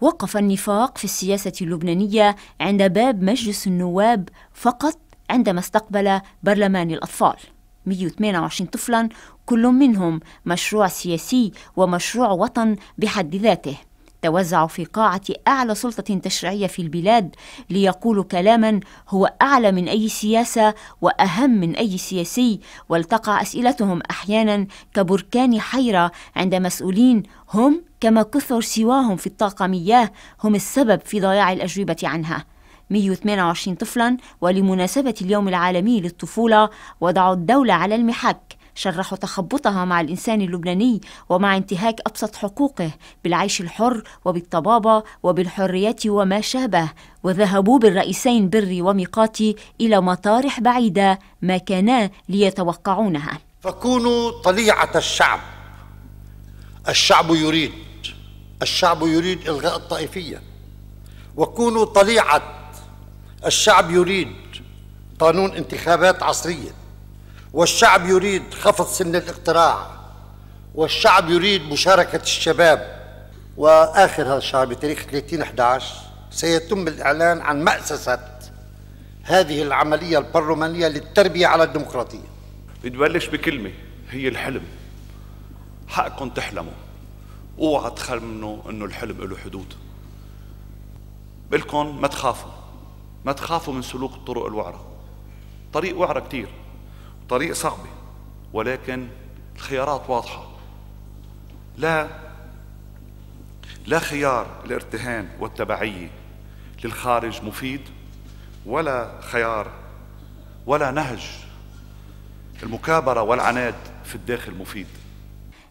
وقف النفاق في السياسة اللبنانية عند باب مجلس النواب فقط عندما استقبل برلمان الأطفال 128 طفلا كل منهم مشروع سياسي ومشروع وطن بحد ذاته توزعوا في قاعة أعلى سلطة تشريعية في البلاد ليقولوا كلاما هو أعلى من أي سياسة وأهم من أي سياسي والتقى أسئلتهم أحيانا كبركان حيرة عند مسؤولين هم كما كثر سواهم في الطاقمية هم السبب في ضياع الأجوبة عنها 128 طفلا ولمناسبة اليوم العالمي للطفولة وضعوا الدولة على المحك شرحوا تخبطها مع الإنسان اللبناني ومع انتهاك أبسط حقوقه بالعيش الحر وبالطبابة وبالحريات وما شابه وذهبوا بالرئيسين بري وميقاتي إلى مطارح بعيدة ما كانا ليتوقعونها فكونوا طليعة الشعب الشعب يريد الشعب يريد إلغاء الطائفية وكونوا طليعة الشعب يريد قانون انتخابات عصريه والشعب يريد خفض سن الاقتراع والشعب يريد مشاركة الشباب وآخر هذا الشهر بتاريخ 30/11 سيتم الإعلان عن مأسسة هذه العملية البرلمانية للتربية على الديمقراطية بدي بلش بكلمة هي الحلم حقكم تحلموا اوعى تخمنوا انه الحلم له حدود بلكن ما تخافوا ما تخافوا من سلوك الطرق الوعرة طريق وعرة كتير طريق صعبة ولكن الخيارات واضحة لا لا خيار الارتهان والتبعية للخارج مفيد ولا خيار ولا نهج المكابرة والعناد في الداخل مفيد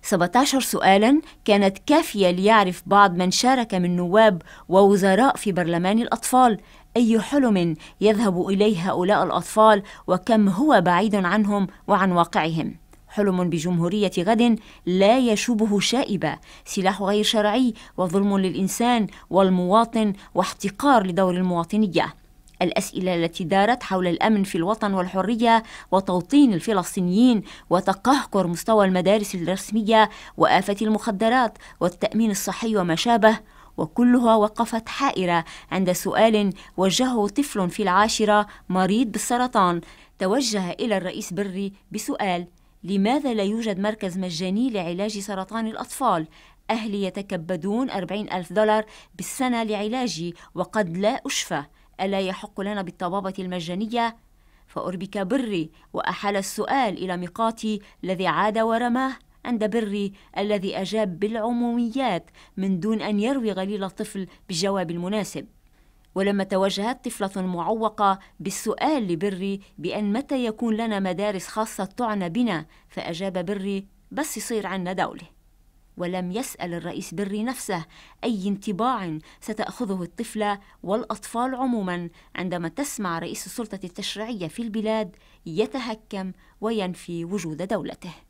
17 سؤالا كانت كافية ليعرف بعض من شارك من نواب ووزراء في برلمان الأطفال أي حلم يذهب إليه هؤلاء الأطفال وكم هو بعيد عنهم وعن واقعهم حلم بجمهورية غد لا يشوبه شائبة سلاح غير شرعي وظلم للإنسان والمواطن واحتقار لدور المواطنية الأسئلة التي دارت حول الأمن في الوطن والحرية وتوطين الفلسطينيين وتقهقر مستوى المدارس الرسمية وآفة المخدرات والتأمين الصحي وما شابه وكلها وقفت حائرة عند سؤال وجهه طفل في العاشرة مريض بالسرطان توجه إلى الرئيس بري بسؤال لماذا لا يوجد مركز مجاني لعلاج سرطان الأطفال؟ أهلي يتكبدون 40 ألف دولار بالسنة لعلاجي وقد لا أشفى ألا يحق لنا بالطبابة المجانية؟ فأربك بري وأحال السؤال إلى ميقاتي الذي عاد ورماه عند بري الذي أجاب بالعموميات من دون أن يروي غليل الطفل بالجواب المناسب ولما توجهت طفلة معوقة بالسؤال لبري بأن متى يكون لنا مدارس خاصة تعنى بنا فأجاب بري بس يصير عنا دولة ولم يسأل الرئيس بري نفسه أي انطباع ستأخذه الطفلة والأطفال عموما عندما تسمع رئيس السلطة التشريعية في البلاد يتهكم وينفي وجود دولته